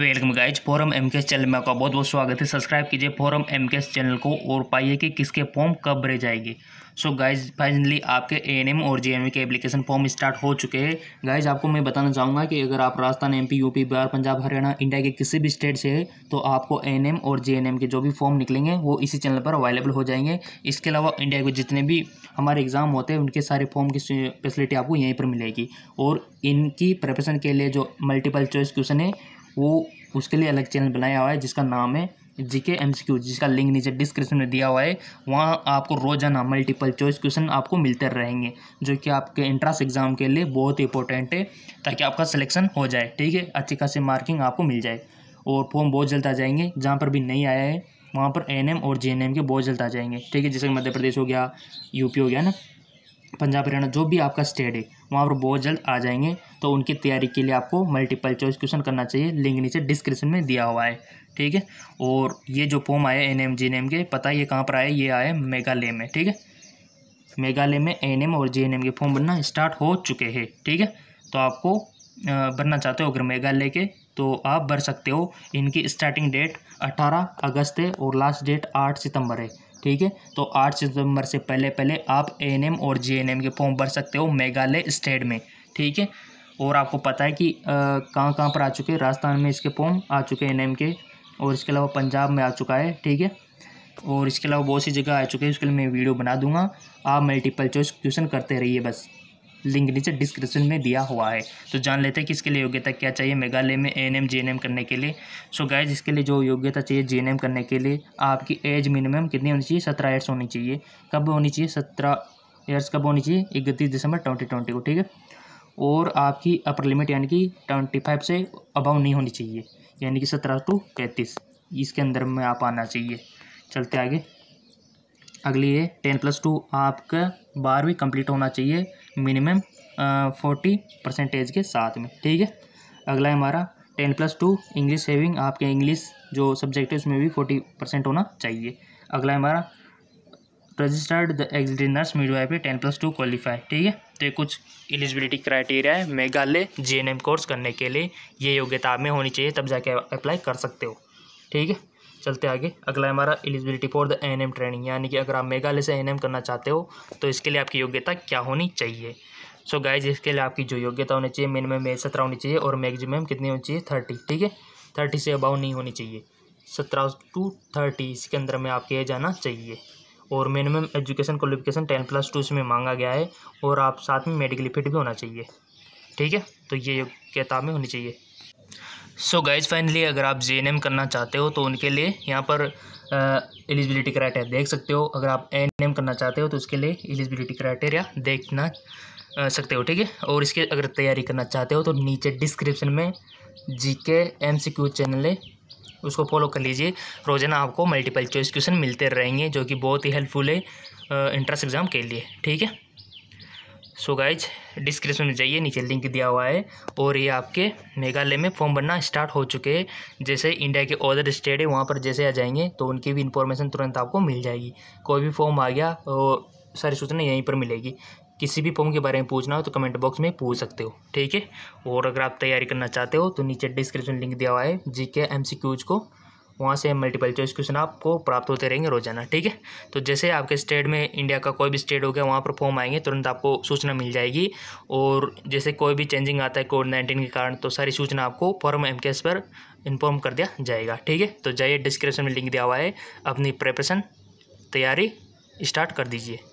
welcome guys forum M के channel में आपका बहुत बहुत स्वागत है सब्सक्राइब कीजिए फोरम एम के चैनल को और पाइए कि किसके फॉर्म कब भरे जाएंगे सो गाइज फाइनली आपके ए एन एम और जे एन एम के एप्लीकेशन फॉर्म स्टार्ट हो चुके हैं गाइज आपको मैं बताना चाहूँगा कि अगर आप Rajasthan M P U P Bihar Punjab Haryana India के किसी भी स्टेट से है तो आपको ए एन एम और जे एन एम के जो भी फॉर्म निकलेंगे वो इसी चैनल पर अवेलेबल हो जाएंगे इसके अलावा इंडिया के जितने भी हमारे एग्ज़ाम होते हैं उनके सारे फॉर्म की फैसिलिटी आपको यहीं पर मिलेगी और इनकी प्रिपरेशन के लिए जो मल्टीपल चॉइस क्वेश्चन है वो उसके लिए अलग चैनल बनाया हुआ है जिसका नाम है G K M C Q जिसका लिंक नीचे डिस्क्रिप्शन में दिया हुआ है वहाँ आपको रोजाना मल्टीपल चॉइस क्वेश्चन आपको मिलते रहेंगे जो कि आपके एंट्रांस एग्ज़ाम के लिए बहुत ही इंपॉर्टेंट है ताकि आपका सिलेक्शन हो जाए ठीक है अच्छी खासी मार्किंग आपको मिल जाए और फॉर्म बहुत जल्द आ जाएंगे जहाँ पर भी नहीं आया है वहाँ पर एन और जे के बहुत जल्द आ जाएंगे ठीक है जैसे मध्य प्रदेश हो गया यूपी हो गया ना पंजाब हरियाणा जो भी आपका स्टेट है वहाँ पर बहुत जल्द आ जाएंगे तो उनकी तैयारी के लिए आपको मल्टीपल चॉइस क्वेश्चन करना चाहिए लिंक नीचे डिस्क्रिप्शन में दिया हुआ है ठीक है और ये जो फॉर्म आया N M G N M के पता है ये कहाँ पर आया ये आया मेघालय में ठीक है मेघालय में एन एम और जे एन एम के फॉर्म बनना स्टार्ट हो चुके हैं ठीक है तो आपको भरना चाहते हो अगर मेघालय के तो आप भर सकते हो इनकी स्टार्टिंग डेट अट्ठारह अगस्त है और लास्ट डेट आठ सितम्बर है ठीक है तो आठ सितंबर से पहले पहले आप एएनएम और जे के फॉर्म भर सकते हो मेघालय स्टेट में ठीक है और आपको पता है कि कहाँ कहाँ पर आ चुके हैं राजस्थान में इसके फॉर्म आ चुके हैं एन के और इसके अलावा पंजाब में आ चुका है ठीक है और इसके अलावा बहुत सी जगह आ चुके हैं उसके लिए मैं वीडियो बना दूंगा आप मल्टीपल चॉइस क्वेश्चन करते रहिए बस लिंक नीचे डिस्क्रिप्शन में दिया हुआ है तो जान लेते हैं कि इसके लिए योग्यता क्या चाहिए मेघालय में एन एम एन एम करने के लिए सो गाइज इसके लिए जो योग्यता चाहिए जे एन एम करने के लिए आपकी एज मिनिमम कितनी होनी चाहिए सत्रह ईयर्स होनी चाहिए कब होनी चाहिए सत्रह ईयर्स कब होनी चाहिए इकतीस दिसंबर ट्वेंटी ट्वेंटी को ठीक है और आपकी अपर लिमिट यानी कि ट्वेंटी फाइव से अबाउ नहीं होनी चाहिए यानी कि सत्रह टू पैंतीस इसके अंदर में आप आना चाहिए चलते आगे अगली है टेन प्लस टू आपका बारहवीं कंप्लीट होना चाहिए मिनिमम फोर्टी परसेंटेज के साथ में ठीक है अगला है हमारा ten plus two English saving आपके इंग्लिश जो सब्जेक्ट है उसमें भी फोर्टी परसेंट होना चाहिए अगला है हमारा रजिस्टर्ड द एग्जिनर्स पे टेन प्लस टू क्वालिफाई ठीक है तो ये कुछ एलिजिबिलिटी क्राइटेरिया है मेघालय जे कोर्स करने के लिए ये योग्यता में होनी चाहिए तब जाके अप्लाई कर सकते हो ठीक है चलते आगे अगला है हमारा eligibility for the N training यानी कि अगर आप मेघालय से एन करना चाहते हो तो इसके लिए आपकी योग्यता क्या होनी चाहिए सो so गाइज इसके लिए आपकी जो योग्यता होनी चाहिए मिनिमम एज सत्रह होनी चाहिए और मैगजिमम कितनी होनी चाहिए थर्टी ठीक है थर्टी से अबाउ नहीं होनी चाहिए सत्रह टू थर्टी इसके अंदर में आपके एज आना चाहिए और minimum education qualification ten plus two इसमें मांगा गया है और आप साथ में मेडिकली फिट भी होना चाहिए ठीक है तो ये योग्यता में होनी चाहिए सो गाइज फाइनली अगर आप जे करना चाहते हो तो उनके लिए यहाँ पर एलिजिबिलिटी क्राइटेरिया देख सकते हो अगर आप एन करना चाहते हो तो उसके लिए एलिजिबिलिटी क्राइटेरिया देखना सकते हो ठीक है और इसके अगर तैयारी करना चाहते हो तो नीचे डिस्क्रिप्शन में जी K M C Q channel है उसको फॉलो कर लीजिए रोजाना आपको मल्टीपल चॉइस क्वेश्चन मिलते रहेंगे जो कि बहुत ही हेल्पफुल है इंट्रेंस एग्ज़ाम के लिए ठीक है सो गाइज डिस्क्रिप्शन में जाइए नीचे लिंक दिया हुआ है और ये आपके मेघालय में फॉर्म भरना स्टार्ट हो चुके हैं जैसे इंडिया के अदर स्टेट है वहाँ पर जैसे आ जाएंगे तो उनकी भी इन्फॉर्मेशन तुरंत आपको मिल जाएगी कोई भी फॉर्म आ गया तो सारी सूचना यहीं पर मिलेगी किसी भी फॉर्म के बारे में पूछना हो तो कमेंट बॉक्स में पूछ सकते हो ठीक है और अगर आप तैयारी करना चाहते हो तो नीचे डिस्क्रिप्शन लिंक दिया हुआ है G K M C Qs को वहाँ से मल्टीपल चॉइस क्वेश्चन आपको प्राप्त होते रहेंगे रोजाना ठीक है तो जैसे आपके स्टेट में इंडिया का कोई भी स्टेट हो गया वहाँ पर फॉर्म आएंगे तुरंत आपको सूचना मिल जाएगी और जैसे कोई भी चेंजिंग आता है कोविड नाइन्टीन के कारण तो सारी सूचना आपको फॉर्म एम पर इन्फॉर्म कर दिया जाएगा ठीक है तो जाइए डिस्क्रिप्शन में लिंक दिया हुआ है अपनी प्रेपरेशन तैयारी स्टार्ट कर दीजिए